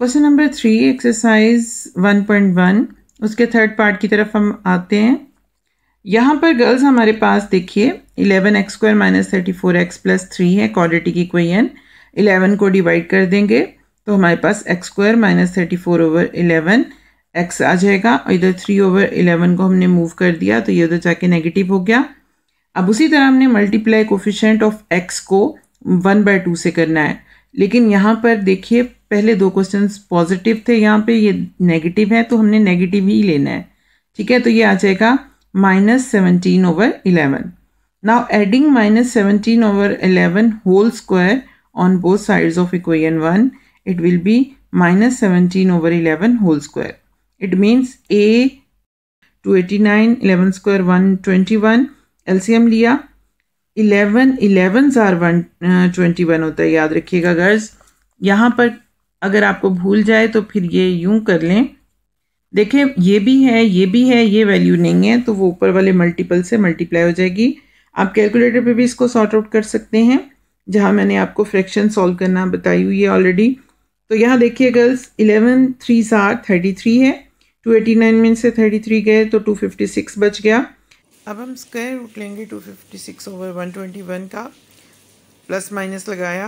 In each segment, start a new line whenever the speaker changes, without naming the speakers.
Question number three exercise one point one उसके third part की तरफ हम आते हैं यहाँ पर गर्ल्स हमारे पास देखिए eleven X square minus thirty four X plus three है क्वालिटी की इक्वेशन इलेवन को डिवाइड कर देंगे तो हमारे पास x square minus thirty four over eleven X आ जाएगा इधर थ्री ओवर इलेवन को हमने मूव कर दिया तो ये उधर जाके नेगेटिव हो गया अब उसी तरह हमने मल्टीप्लाई कोफिशेंट ऑफ एक्स को वन बाय टू से करना है लेकिन यहाँ पर देखिए पहले दो क्वेश्चन पॉजिटिव थे यहाँ पे ये नेगेटिव है तो हमने नेगेटिव ही लेना है ठीक है तो ये आ जाएगा minus seventeen over eleven now adding minus seventeen over eleven whole square on both sides of equation one it will be minus seventeen over eleven whole square it means a two eighty nine A square one twenty one LCM लिया eleven eleven ज़ार one twenty one होता है याद रखिएगा girls यहाँ पर अगर आपको भूल जाए तो फिर ये यूं कर लें देखें ये भी है ये भी है ये वैल्यू नहीं है तो वो ऊपर वाले मल्टीपल से मल्टीप्लाई हो जाएगी आप कैलकुलेटर पे भी इसको सॉर्ट आउट कर सकते हैं जहाँ मैंने आपको फ्रैक्शन सॉल्व करना बताई हुई है ऑलरेडी तो यहाँ देखिए गर्ल्स इलेवन थ्री ज़ार थर्टी थ्री है टू एटी नाइन में से थर्टी थ्री गए तो टू फिफ्टी सिक्स बच गया अब हम स्क्वायर रूट लेंगे two fifty six over one twenty one का प्लस माइनस लगाया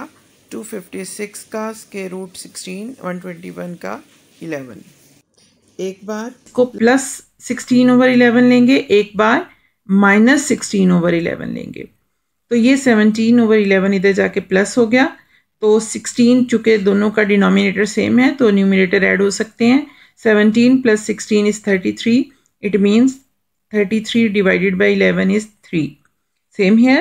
टू फिफ्टी सिक्स का square root sixteen one twenty one का इलेवन एक बार को प्लस सिक्सटीन ओवर इलेवन लेंगे एक बार माइनस सिक्सटीन ओवर इलेवन लेंगे तो ये सेवनटीन ओवर इलेवन इधर जाके प्लस हो गया तो सिक्सटीन चूँकि दोनों का डिनोमिनेटर सेम है तो न्यूमिनेटर ऐड हो सकते हैं seventeen plus sixteen is thirty three it means 33 divided by 11 is 3 same है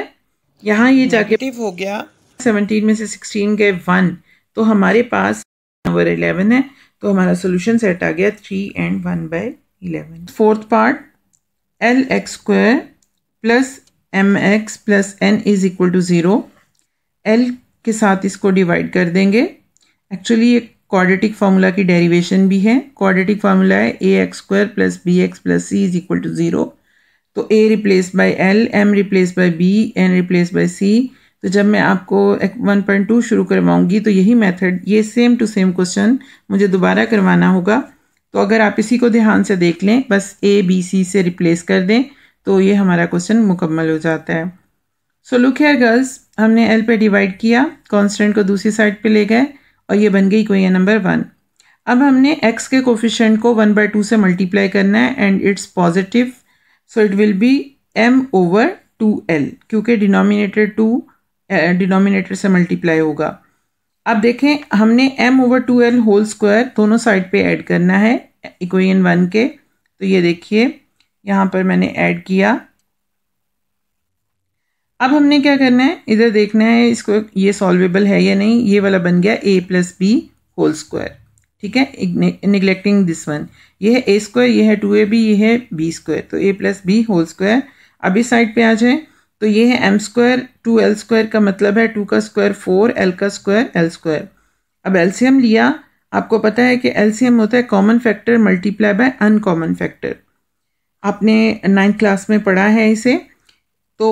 यहाँ ये जाके हो गया 17 में से 16 गए 1 तो हमारे पास नंबर 11 है तो हमारा सोल्यूशन सेट आ गया 3 and 1 by 11 fourth part L X square plus M X plus N is equal to zero L के साथ इसको डिवाइड कर देंगे एक्चुअली ये क्वाड्रेटिक फार्मूला की डेरिवेशन भी है क्वाड्रेटिक फार्मूला है A x square plus B x plus C is equal to zero तो A replace by L M replace by B N replace by C तो जब मैं आपको वन पॉइंट टू शुरू करवाऊंगी तो यही मेथड ये सेम टू सेम क्वेश्चन मुझे दोबारा करवाना होगा तो अगर आप इसी को ध्यान से देख लें बस ए बी सी से रिप्लेस कर दें तो ये हमारा क्वेश्चन मुकम्मल हो जाता है सो लुक हेयर गर्ल्स हमने एल पे डिवाइड किया कॉन्स्टेंट को दूसरी साइड पे ले गए और ये बन गई क्वेश्चन नंबर वन अब हमने एक्स के कोफिशेंट को वन बाय टू से मल्टीप्लाई करना है and it's positive so it will be M over two L क्योंकि डिनोमिनेटर टू डिनोमिनेटर से मल्टीप्लाई होगा अब देखें हमने M over two L whole square दोनों साइड पे ऐड करना है इक्वेशन वन के तो ये देखिए यहाँ पर मैंने ऐड किया अब हमने क्या करना है इधर देखना है इसको ये सॉल्वेबल है या नहीं ये वाला बन गया A plus B whole square ठीक है निगलेक्टिंग दिस वन ये है ए स्क्वायर ये है टू ए बी ये है बी स्क्वायर तो A plus B whole square अब इस साइड पे आ जाए तो ये है M square two L square का मतलब है टू का स्क्वायर फोर एल का स्क्वायर एल स्क्वायर अब एलसीएम लिया आपको पता है कि एलसीएम होता है common factor multiply by uncommon factor आपने नाइन्थ क्लास में पढ़ा है इसे तो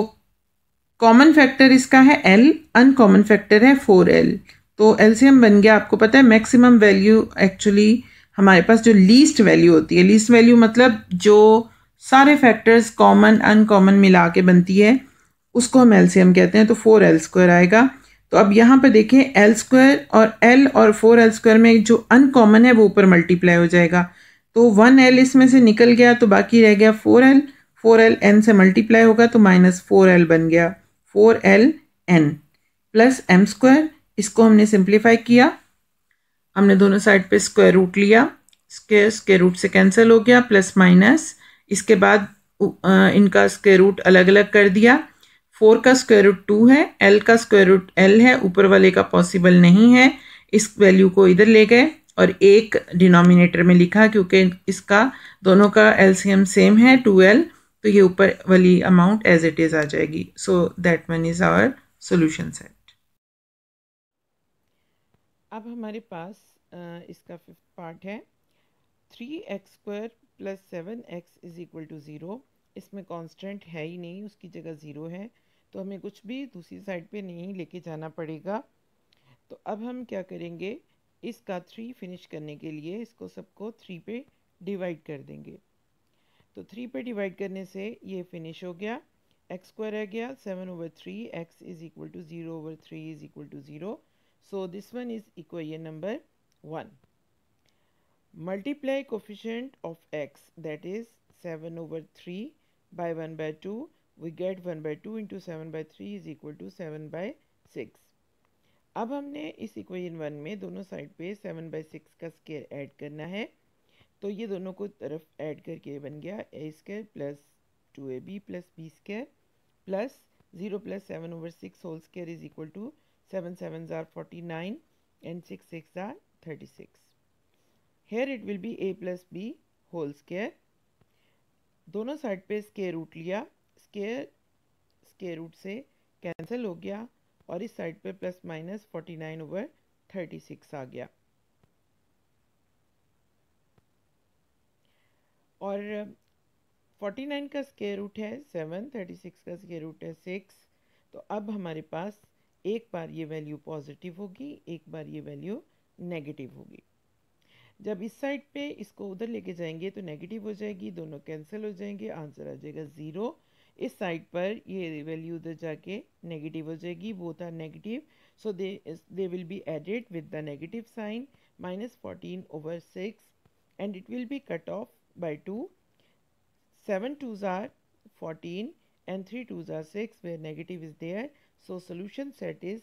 कॉमन फैक्टर इसका है एल अनकॉमन फैक्टर है फोर एल तो एलसीएम बन गया आपको पता है मैक्सिमम वैल्यू एक्चुअली हमारे पास जो लीस्ट वैल्यू होती है लीस्ट वैल्यू मतलब जो सारे फैक्टर्स कॉमन अनकॉमन मिला के बनती है उसको हम एलसीएम कहते हैं तो फोर एल स्क्वायर आएगा तो अब यहाँ पर देखें एल स्क्वायर और एल और फोर एल स्क्वायर में जो अनकॉमन है वो ऊपर मल्टीप्लाई हो जाएगा तो वन एल इसमें से निकल गया तो बाकी रह गया four L four L N से मल्टीप्लाई होगा तो माइनस फोर एल बन गया four L N plus M square इसको हमने सिंप्लीफाई किया हमने दोनों साइड पे स्क्वायर रूट लिया स्केयर स्केयर रूट से कैंसिल हो गया प्लस माइनस इसके बाद इनका स्क्वायर रूट अलग अलग कर दिया फोर का स्क्वायर रूट टू है एल का स्क्वायर रूट एल है ऊपर वाले का पॉसिबल नहीं है इस वैल्यू को इधर ले गए और एक डिनोमिनेटर में लिखा क्योंकि इसका दोनों का एलसीएम सेम है टू एल तो ये ऊपर वाली अमाउंट एज इट इज़ आ जाएगी so that one is our solution set अब हमारे पास इसका फिफ्थ पार्ट है three x square plus seven x is equal to zero इसमें कांस्टेंट है ही नहीं उसकी जगह ज़ीरो है तो हमें कुछ भी दूसरी साइड पे नहीं लेके जाना पड़ेगा तो अब हम क्या करेंगे इसका थ्री फिनिश करने के लिए इसको सबको थ्री पे डिवाइड कर देंगे तो थ्री पे डिवाइड करने से ये फिनिश हो गया एक्स स्क्वायर रह गया seven over three x is equal to zero over three is equal to zero so this one is ये number one multiply coefficient of x that is seven over three by one by two we get one by two into seven by three is equal to seven by six अब हमने इस equation one में दोनों side पे seven by six का square add करना है तो ये दोनों को तरफ ऐड करके बन गया a square plus two a b plus b square plus zero plus seven over six whole square is equal to seven seven ज़ार forty nine and six six ज़ार thirty six here it will be a plus B whole square दोनों side पे square root लिया square square root से cancel हो गया और इस साइड पे plus minus forty nine over thirty six आ गया और 49 का स्केयर रूट है सेवन 36 का स्केयर रूट है सिक्स तो अब हमारे पास एक बार ये वैल्यू पॉजिटिव होगी एक बार ये वैल्यू नेगेटिव होगी जब इस साइड पे इसको उधर लेके जाएंगे तो नेगेटिव हो जाएगी दोनों कैंसिल हो जाएंगे आंसर आ जाएगा ज़ीरो इस साइड पर ये वैल्यू उधर जाके नेगेटिव हो जाएगी वो था negative so they they will be added with the negative sign minus fourteen over six and it will be cut off by 2. 7 2s are 14 and 3 2s are 6 where negative is there. So solution set is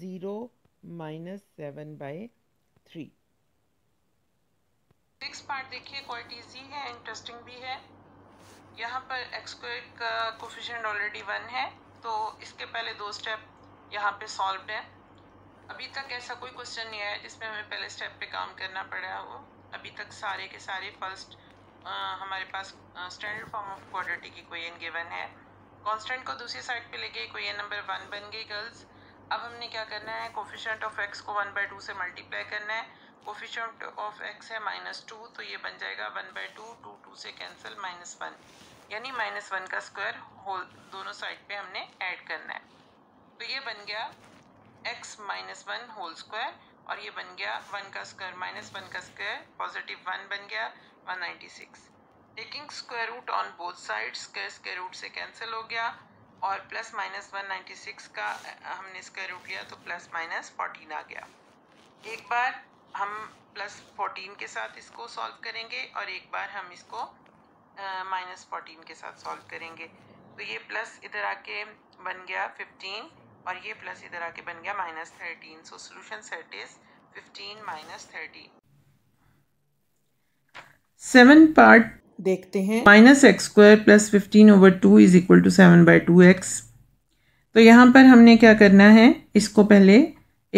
0 minus 7 by 3. Next part देखिए क्वालिट easy e है interesting भी है यहाँ पर एक्सक्वेट का coefficient already one है तो इसके पहले दो स्टेप यहाँ पे सॉल्व्ड है अभी तक ऐसा कोई क्वेश्चन नहीं है जिसमें हमें पहले स्टेप पे काम करना पड़ा हो अभी तक सारे के सारे फर्स्ट हमारे पास standard form of quadratic equation given है कांस्टेंट को दूसरी साइड पे लेके इक्वेशन नंबर वन बन गई गर्ल्स अब हमने क्या करना है कोफिशेंट ऑफ एक्स को वन बाई टू से मल्टीप्लाई करना है कोफिशेंट ऑफ एक्स है माइनस टू तो ये बन जाएगा one by two two two से कैंसिल माइनस वन यानी माइनस वन का स्क्वायर होल दोनों साइड पे हमने ऐड करना है तो ये बन गया x minus one whole square और ये बन गया वन का स्क्वायर माइनस वन का स्क्वायर पॉजिटिव वन बन गया 196 taking square root on both sides का स्क्वायर रूट से कैंसिल हो गया और प्लस माइनस 196 का हमने स्क्वायर रूट लिया तो प्लस माइनस 14 आ गया एक बार हम प्लस 14 के साथ इसको सॉल्व करेंगे और एक बार हम इसको माइनस फोर्टीन के साथ सॉल्व करेंगे तो ये प्लस इधर आके बन गया फिफ्टीन और ये प्लस इधर आके बन गया minus thirteen so solution set is fifteen minus thirteen seven part देखते हैं minus x square plus fifteen over two is equal to seven by two x तो यहाँ पर हमने क्या करना है इसको पहले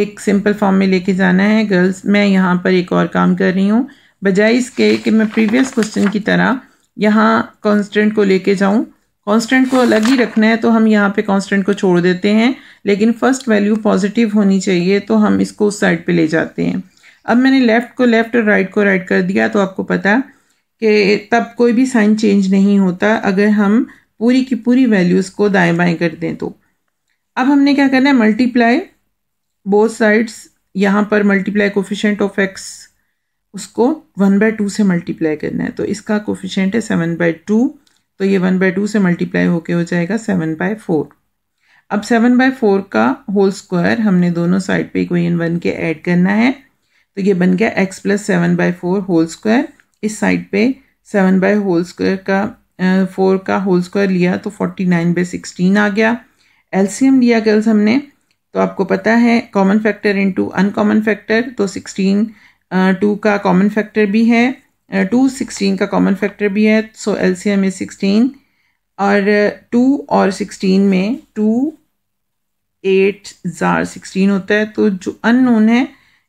एक सिंपल फॉर्म में लेके जाना है गर्ल्स मैं यहाँ पर एक और काम कर रही हूँ बजाय इसके कि मैं प्रीवियस क्वेश्चन की तरह यहाँ कॉन्स्टेंट को लेके जाऊँ कॉन्स्टेंट को अलग ही रखना है तो हम यहाँ पे कॉन्स्टेंट को छोड़ देते हैं लेकिन फर्स्ट वैल्यू पॉजिटिव होनी चाहिए तो हम इसको उस साइड पे ले जाते हैं अब मैंने लेफ़्ट को लेफ़्ट और राइट को राइट कर दिया तो आपको पता है कि तब कोई भी साइन चेंज नहीं होता अगर हम पूरी की पूरी वैल्यूज़ को दाएं बाएं कर दें तो अब हमने क्या करना है मल्टीप्लाई बोथ साइड्स यहाँ पर मल्टीप्लाई कोफिशेंट ऑफ एक्स उसको वन बाई टू से मल्टीप्लाई करना है तो इसका कोफिशेंट है सेवन बाई टू तो ये वन बाई टू से मल्टीप्लाई होके हो जाएगा सेवन बाई फोर अब सेवन बाई फोर का होल स्क्वायर हमने दोनों साइड पे इक्वेशन बन के ऐड करना है तो ये बन गया x plus seven by four whole square इस साइड पे सेवन बाय होल स्क्वायर का फोर का होल स्क्वायर लिया तो फोर्टी नाइन बाई सिक्सटीन आ गया एलसीएम लिया गर्ल्स हमने तो आपको पता है common factor into uncommon factor तो सिक्सटीन टू का कॉमन फैक्टर भी है टू सिक्सटीन का कॉमन फैक्टर भी है so L C M is sixteen और टू और सिक्सटीन में टू एट ज़ार सिक्सटीन होता है तो जो अननोन है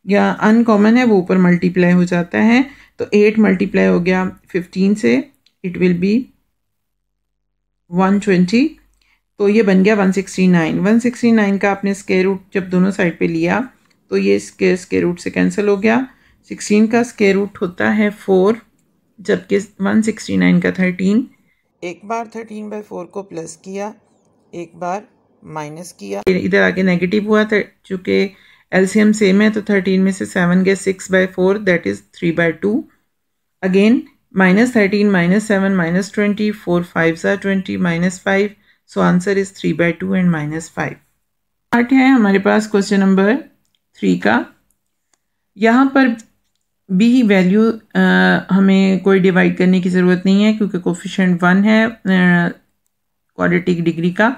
या अनकॉमन है वो ऊपर मल्टीप्लाई हो जाता है तो एट मल्टीप्लाई हो गया फिफ्टीन से it will be one twenty तो ये बन गया one sixty nine one sixty nine का आपने स्केयर रूट जब दोनों साइड पे लिया तो ये स्केयर स्केयर रूट से कैंसिल हो गया सिक्सटीन का स्केयर रूट होता है फोर जबकि वन सिक्सटी नाइन का थर्टीन एक बार थर्टीन बाई फोर को प्लस किया एक बार माइनस किया इधर आगे नेगेटिव हुआ था चूँकि एल्सियम सेम है तो थर्टीन में से सेवन गए six by four that is three by two again minus thirteen minus seven minus twenty four five सा twenty minus five so answer is three by two and minus five part है हमारे पास question number three का यहाँ पर B value हमें कोई divide करने की ज़रूरत नहीं है क्योंकि कोफिशेंट वन है क्वाड्रेटिक डिग्री का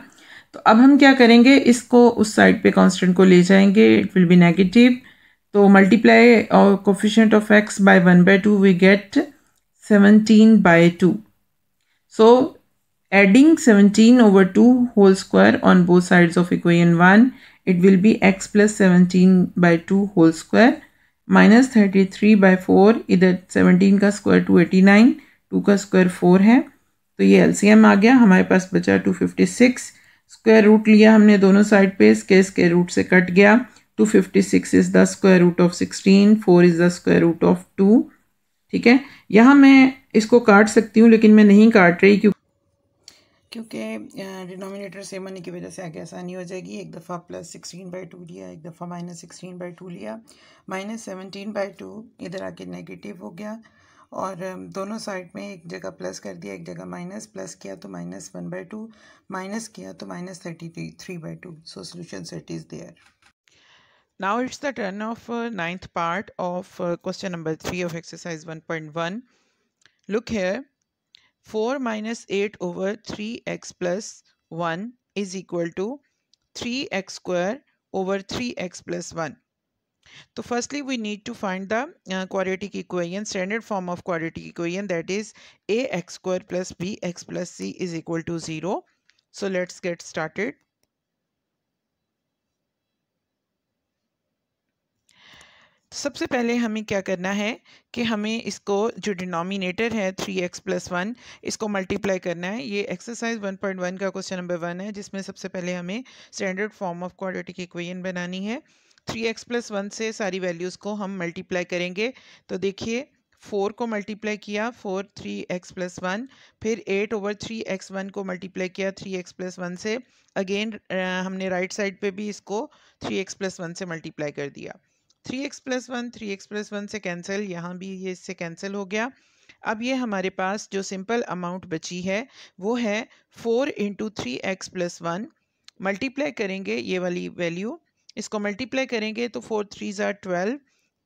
तो अब हम क्या करेंगे इसको उस साइड पे कांस्टेंट को ले जाएंगे इट विल बी नेगेटिव तो मल्टीप्लाई और coefficient of x by one by two we get seventeen by two so adding seventeen over two whole square on both sides of equation one it will be x plus seventeen by two whole square minus thirty three by four इधर seventeen का square two eighty nine two का square four है तो ये L आ गया हमारे पास बचा two fifty six square root लिया हमने दोनों साइड पे इसके स्क्वायर रूट से कट गया two fifty six is the square root of sixteen four is the square root of two ठीक है यहाँ मैं इसको काट सकती हूँ लेकिन मैं नहीं काट रही क्यों क्योंकि डिनोमिनेटर सेम होने की वजह से आगे आसानी हो जाएगी एक दफ़ा प्लस सिक्सटीन बाई टू लिया एक दफ़ा माइनस सिक्सटीन बाई टू लिया माइनस सेवनटीन बाई टू इधर आके नेगेटिव हो गया और दोनों साइड में एक जगह प्लस कर दिया एक जगह माइनस प्लस किया तो minus one by two minus किया तो minus thirty three three by two so solution set is there now it's the turn of ninth part of question number three of exercise one point one look here four minus eight over three x plus one is equal to three x square over three x plus one तो firstly we need to find the quadratic equation standard form of quadratic equation that is a x square plus B x plus C is equal to zero so let's get started सबसे पहले हमें क्या करना है कि हमें इसको जो डिनोमिनेटर है थ्री एक्स प्लस वन इसको मल्टीप्लाई करना है ये एक्सरसाइज वन पॉइंट वन का क्वेश्चन नंबर वन है जिसमें सबसे पहले हमें standard form of quadratic equation बनानी है थ्री एक्स प्लस वन से सारी वैल्यूज़ को हम मल्टीप्लाई करेंगे तो देखिए फोर को मल्टीप्लाई किया four three x plus one फिर eight over three x one को मल्टीप्लाई किया थ्री एक्स प्लस वन से अगेन हमने राइट साइड पे भी इसको थ्री एक्स प्लस वन से मल्टीप्लाई कर दिया three x plus one three x plus one से कैंसिल यहाँ भी ये इससे कैंसिल हो गया अब ये हमारे पास जो सिंपल अमाउंट बची है वो है four into three x plus one multiply करेंगे ये वाली वैल्यू इसको मल्टीप्लाई करेंगे तो फोर थ्री ज़ार ट्वेल्व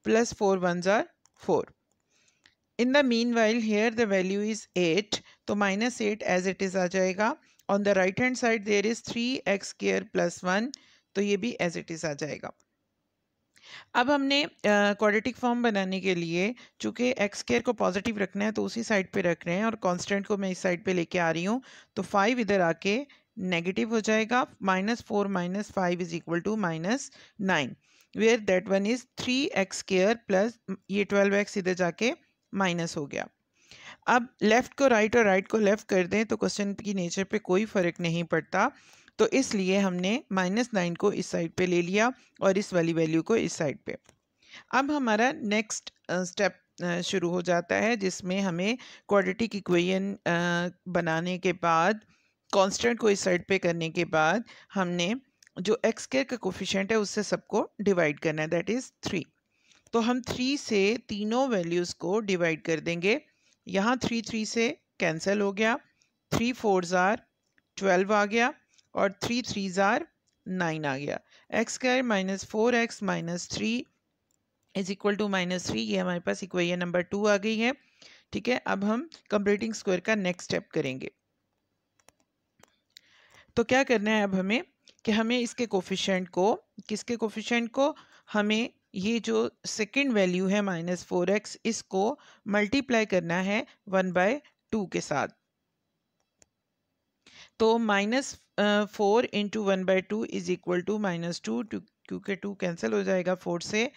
प्लस फोर वन ज़ार four in the meanwhile here the value is eight तो minus eight as it is आ जाएगा on the right hand side there is three x square plus one तो ये भी as it is आ जाएगा अब हमने क्वाड्रेटिक uh, फॉर्म बनाने के लिए चूँकि एक्स केयर को पॉजिटिव रखना है तो उसी साइड पे रख रहे हैं और कांस्टेंट को मैं इस साइड पे लेके आ रही हूँ तो फाइव इधर आके नेगेटिव हो जाएगा minus four minus five is equal to minus nine where that one is three x square plus ये ट्वेल्व एक्स इधर जाके माइनस हो गया अब लेफ़्ट को राइट और राइट को लेफ़्ट कर दें तो क्वेश्चन की नेचर पे कोई फ़र्क नहीं पड़ता तो इसलिए हमने माइनस नाइन को इस साइड पे ले लिया और इस वाली वैल्यू को इस साइड पे अब हमारा नेक्स्ट स्टेप शुरू हो जाता है जिसमें हमें क्वाड्रेटिक इक्वेशन बनाने के बाद कांस्टेंट को इस साइड पे करने के बाद हमने जो एक्स केयर का कोफिशेंट है उससे सबको डिवाइड करना है दैट इज़ थ्री तो हम थ्री से तीनों वैल्यूज़ को डिवाइड कर देंगे यहाँ थ्री थ्री से कैंसिल हो गया थ्री फोर ज़ार ट्वेल्व आ गया और थ्री थ्री ज़ार नाइन आ गया x square minus four x minus three is equal to minus three ये हमारे पास इक्वेशन नंबर टू आ गई है ठीक है अब हम कंप्लीटिंग स्क्वायर का नेक्स्ट स्टेप करेंगे तो क्या करना है अब हमें कि हमें इसके कोफिशेंट को किसके कोफिशेंट को हमें ये जो सेकेंड वैल्यू है माइनस फोर एक्स इसको मल्टीप्लाई करना है वन बाय टू के साथ तो minus four into one by two is equal to minus two two क्योंकि टू कैंसिल हो जाएगा फोर से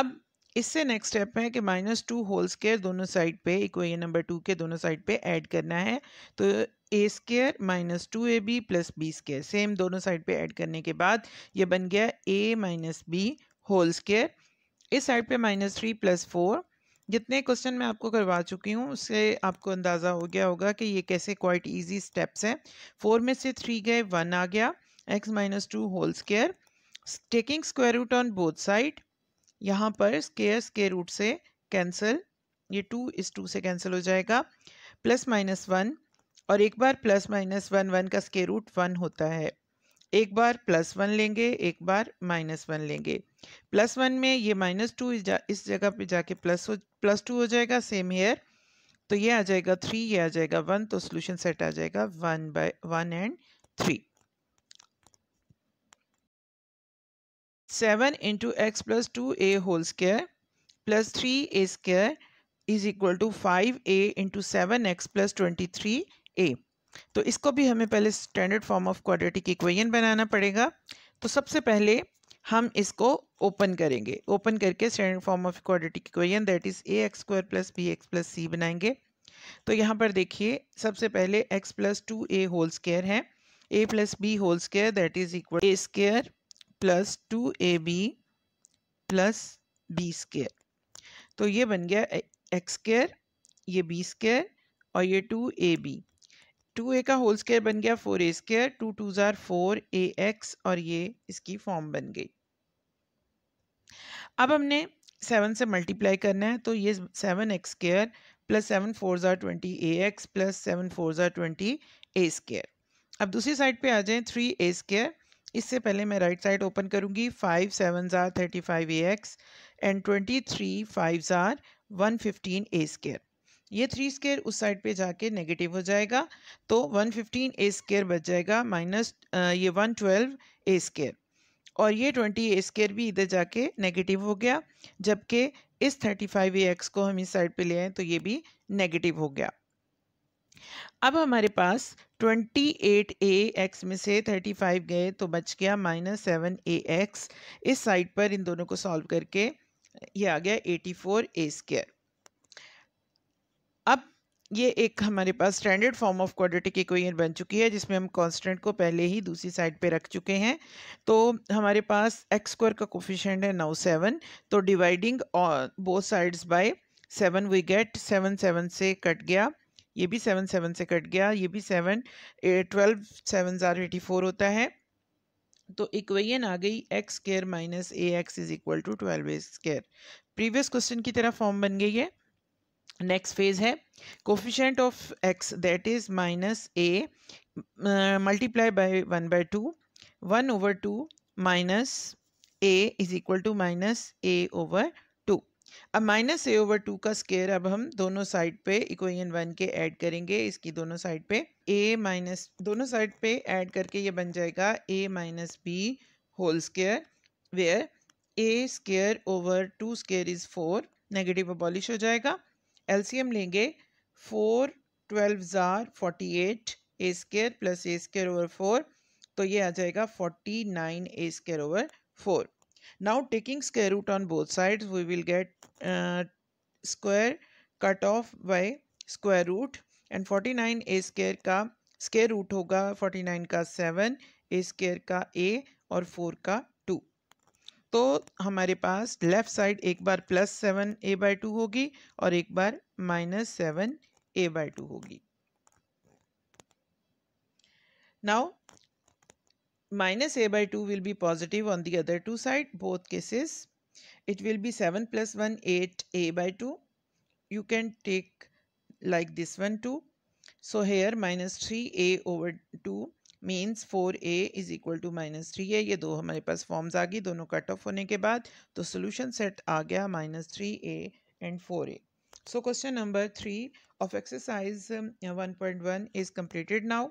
अब इससे नेक्स्ट स्टेप है कि माइनस टू होल स्केयर दोनों साइड पे इक्वेशन नंबर टू के दोनों साइड पे ऐड करना है तो a square minus two a b plus b square same दोनों साइड पे ऐड करने के बाद ये बन गया a minus b whole square इस साइड पे माइनस थ्री प्लस फोर जितने क्वेश्चन मैं आपको करवा चुकी हूँ उससे आपको अंदाज़ा हो गया होगा कि ये कैसे क्वाइट इजी स्टेप्स हैं फोर में से थ्री गए वन आ गया x minus two whole square taking square root on both side यहाँ पर स्केयर स्केयर रूट से कैंसिल ये टू इस टू से कैंसिल हो जाएगा प्लस माइनस वन और एक बार प्लस माइनस वन वन का स्केयर रूट वन होता है एक बार प्लस वन लेंगे एक बार माइनस वन लेंगे प्लस वन में ये माइनस टू इस जगह पे जाके प्लस हो प्लस टू हो जाएगा सेम हेयर तो ये आ जाएगा थ्री ये आ जाएगा वन तो सॉल्यूशन सेट आ जाएगा one by one and three seven into x plus two a whole square plus three a square is equal to five a into seven x plus twenty three a तो इसको भी हमें पहले standard form of quadratic equation बनाना पड़ेगा तो सबसे पहले हम इसको ओपन करेंगे ओपन करके standard form of quadratic equation that is a x square plus B x plus c बनाएंगे तो यहाँ पर देखिए सबसे पहले x plus two a whole square है a plus B whole square that is equal a square plus two a b plus b square तो ये बन गया एक्स स्केयर ये बी स्केयर और ये two a b two a का whole square बन गया four a square two two are four a x और ये इसकी फॉर्म बन गई अब हमने सेवन से मल्टीप्लाई करना है तो ये seven x square plus seven four are twenty a x plus seven four are twenty a square अब दूसरी साइड पे आ जाएं थ्री ए स्केयर इससे पहले मैं राइट साइड ओपन करूँगी five seven are thirty five a x and twenty three five are one fifteen a square ये three square उस साइड पे जाके नेगेटिव हो जाएगा तो वन फिफ्टीन ए स्केयर बच जाएगा माइनस ये वन ट्वेल्व ए स्केयर और ये ट्वेंटी ए स्केयर भी इधर जाके नेगेटिव हो गया जबकि इस थर्टी फाइव ए एक्स को हम इस साइड पे ले आए तो ये भी नेगेटिव हो गया अब हमारे पास ट्वेंटी एट ए एक्स में से थर्टी फाइव गए तो बच गया माइनस सेवन ए एक्स इस साइड पर इन दोनों को सॉल्व करके ये आ गया एटी फोर ए स्केयर अब ये एक हमारे पास standard form of quadratic equation बन चुकी है जिसमें हम कांस्टेंट को पहले ही दूसरी साइड पे रख चुके हैं तो हमारे पास एक्स स्क्वायर का कोफिशेंट है नाउ सेवन तो dividing both sides by seven we get seven seven से कट गया ये भी सेवन सेवन से कट गया ये भी seven twelve seven are eighty four होता है तो इक्वेशन आ गई x square minus a x is equal to twelve a square previous question की तरह फॉर्म बन गई है नेक्स्ट फेज है coefficient of x that is minus a multiply by one by two one over two minus a is equal to minus a over two अब minus a over two का square अब हम दोनों side पे equation one के add करेंगे इसकी दोनों साइड पे ए माइनस दोनों साइड पे ऐड करके ये बन जाएगा a minus b whole square where a square over two square is four negative abolish हो जाएगा एलसीएम लेंगे four twelve are forty eight a square plus a square over four तो ये आ जाएगा forty nine a square over four now taking square root on both sides we will get square cut off by square root and forty nine a square का square root होगा forty nine का seven a square का a और four का तो हमारे पास left side एक बार plus seven a by two होगी और एक बार minus seven a by two होगी now minus a by two will be positive on the other two side both cases it will be seven plus one eight a by two you can take like this one two so here minus three a over two means four a is equal to minus three है ये दो हमारे पास forms आ गई दोनों cut off होने के बाद तो सोल्यूशन सेट आ गया minus three a and four a so question number three of exercise one point one is completed now